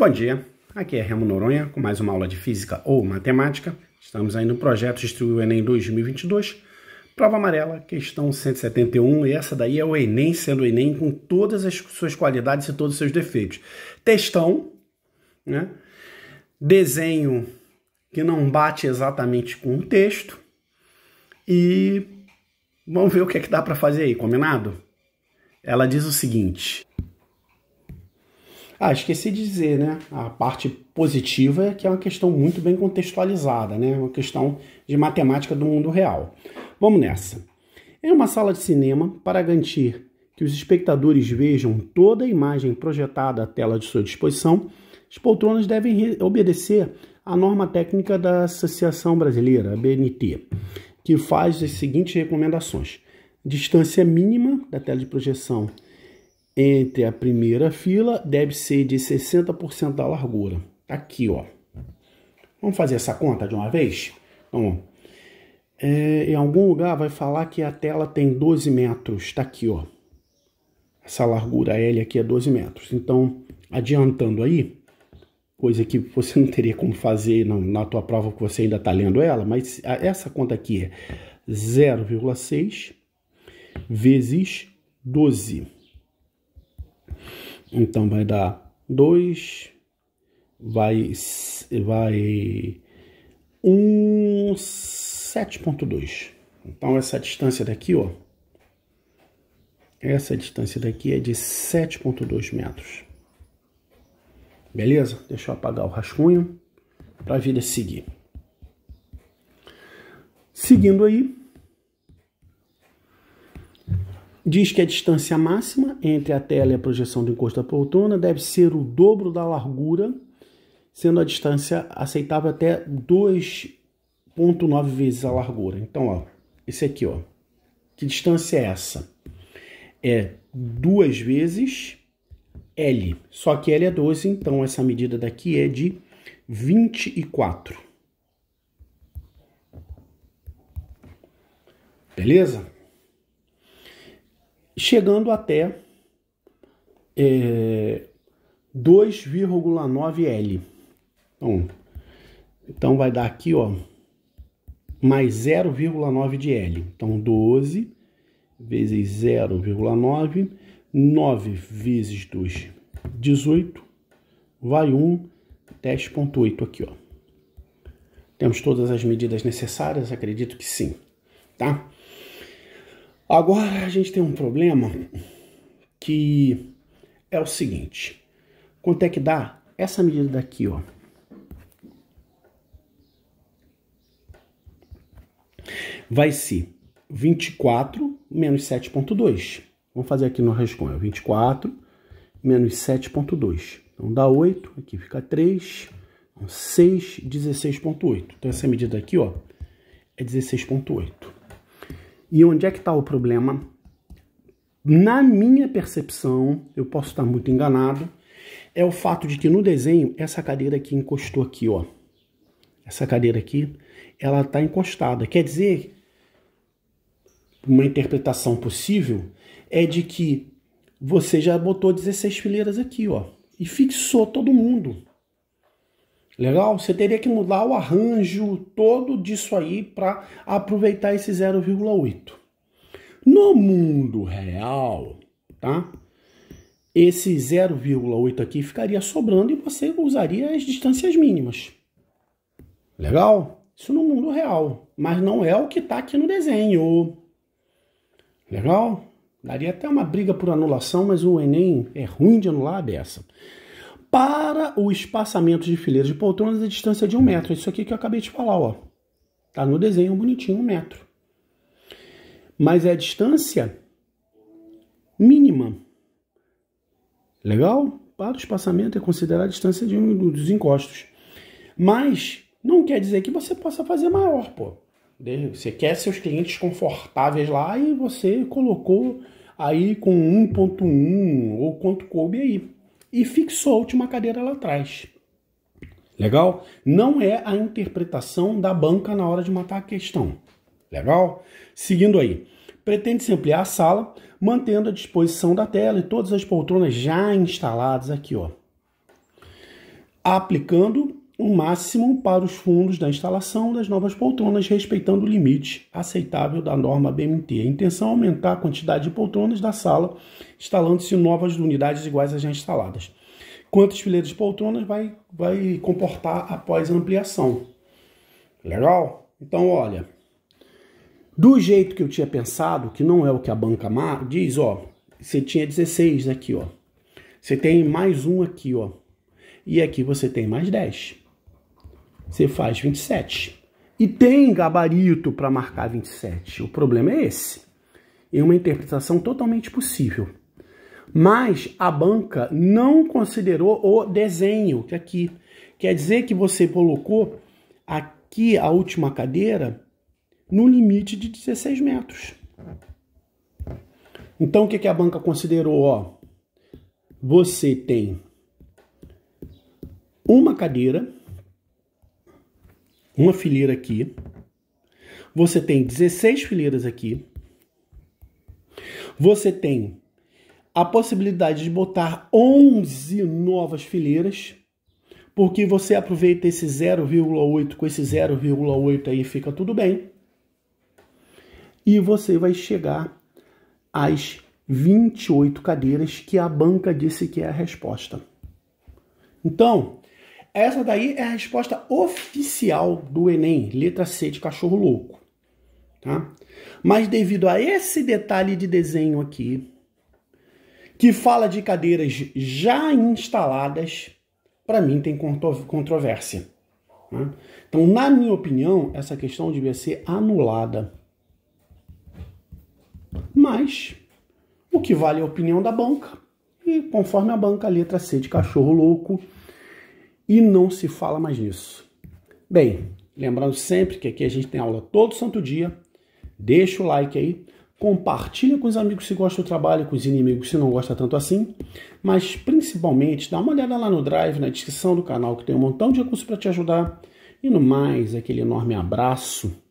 Bom dia, aqui é Remo Noronha com mais uma aula de Física ou Matemática. Estamos aí no projeto o Enem 2022, prova amarela, questão 171, e essa daí é o Enem sendo o Enem com todas as suas qualidades e todos os seus defeitos. Textão, né? desenho que não bate exatamente com o texto e vamos ver o que é que dá para fazer aí, combinado? Ela diz o seguinte: ah, esqueci de dizer, né? A parte positiva é que é uma questão muito bem contextualizada, né? Uma questão de matemática do mundo real. Vamos nessa. Em é uma sala de cinema, para garantir que os espectadores vejam toda a imagem projetada à tela de sua disposição, as poltronas devem obedecer à norma técnica da Associação Brasileira, a BNT, que faz as seguintes recomendações: distância mínima da tela de projeção entre a primeira fila deve ser de 60% da largura. Tá aqui, ó. Vamos fazer essa conta de uma vez? Então, é, em algum lugar vai falar que a tela tem 12 metros. Tá aqui, ó. Essa largura L aqui é 12 metros. Então, adiantando aí, coisa que você não teria como fazer na, na tua prova que você ainda está lendo ela, mas essa conta aqui é 0,6 vezes 12. Então vai dar 2, vai, vai 1, 7.2. Então essa distância daqui, ó. Essa distância daqui é de 7.2 metros. Beleza? Deixa eu apagar o rascunho para a vida seguir. Seguindo aí, Diz que a distância máxima entre a tela e a projeção do encosto da poltrona deve ser o dobro da largura, sendo a distância aceitável até 2,9 vezes a largura. Então, ó, esse aqui, ó. Que distância é essa? É duas vezes L. Só que L é 12, então essa medida daqui é de 24. Beleza? chegando até é, 2,9L. Então, então vai dar aqui, ó, mais 0,9 de L. Então 12 vezes 0,9, 9 vezes 2, 18, vai 1, 10,8 aqui, ó. Temos todas as medidas necessárias? Acredito que sim, tá? Agora a gente tem um problema que é o seguinte: quanto é que dá essa medida daqui, ó? Vai ser 24 menos 7,2. Vamos fazer aqui no rascunho: 24 menos 7,2. Então dá 8, aqui fica 3, 6, 16,8. Então essa medida aqui, ó, é 16,8. E onde é que está o problema? Na minha percepção, eu posso estar muito enganado, é o fato de que no desenho essa cadeira aqui encostou aqui, ó. Essa cadeira aqui, ela está encostada. Quer dizer, uma interpretação possível é de que você já botou 16 fileiras aqui, ó, e fixou todo mundo. Legal? Você teria que mudar o arranjo todo disso aí para aproveitar esse 0,8. No mundo real, tá? Esse 0,8 aqui ficaria sobrando e você usaria as distâncias mínimas. Legal? Isso no mundo real, mas não é o que está aqui no desenho. Legal? Daria até uma briga por anulação, mas o Enem é ruim de anular a beça para o espaçamento de fileiras de poltronas a distância de um metro. Isso aqui que eu acabei de falar, ó. Tá no desenho bonitinho, um metro. Mas é a distância mínima. Legal? Para o espaçamento é considerar a distância de um dos encostos. Mas não quer dizer que você possa fazer maior, pô. Você quer seus clientes confortáveis lá e você colocou aí com 1.1 ou quanto coube aí e fixou a última cadeira lá atrás. Legal? Não é a interpretação da banca na hora de matar a questão. Legal? Seguindo aí, pretende-se ampliar a sala, mantendo a disposição da tela e todas as poltronas já instaladas aqui, ó. Aplicando um máximo para os fundos da instalação das novas poltronas, respeitando o limite aceitável da norma BMT. A intenção é aumentar a quantidade de poltronas da sala, instalando-se novas unidades iguais às já instaladas. Quantas fileiras de poltronas vai, vai comportar após a ampliação? Legal? Então, olha, do jeito que eu tinha pensado, que não é o que a banca diz, ó, você tinha 16 aqui, ó. Você tem mais um aqui, ó. E aqui você tem mais 10 você faz 27. E tem gabarito para marcar 27. O problema é esse. É uma interpretação totalmente possível. Mas a banca não considerou o desenho que é aqui. Quer dizer que você colocou aqui a última cadeira no limite de 16 metros. Então o que, que a banca considerou? Ó, você tem uma cadeira uma fileira aqui. Você tem 16 fileiras aqui. Você tem a possibilidade de botar 11 novas fileiras, porque você aproveita esse 0,8 com esse 0,8 aí fica tudo bem. E você vai chegar às 28 cadeiras que a banca disse que é a resposta. Então, essa daí é a resposta oficial do Enem, letra C de cachorro louco. Tá? Mas devido a esse detalhe de desenho aqui, que fala de cadeiras já instaladas, para mim tem controvérsia. Né? Então, na minha opinião, essa questão devia ser anulada. Mas o que vale é a opinião da banca. E conforme a banca, a letra C de cachorro louco e não se fala mais nisso. Bem, lembrando sempre que aqui a gente tem aula todo santo dia. Deixa o like aí, compartilha com os amigos se gosta do trabalho, com os inimigos se não gosta tanto assim, mas principalmente dá uma olhada lá no Drive, na descrição do canal, que tem um montão de recursos para te ajudar. E no mais, aquele enorme abraço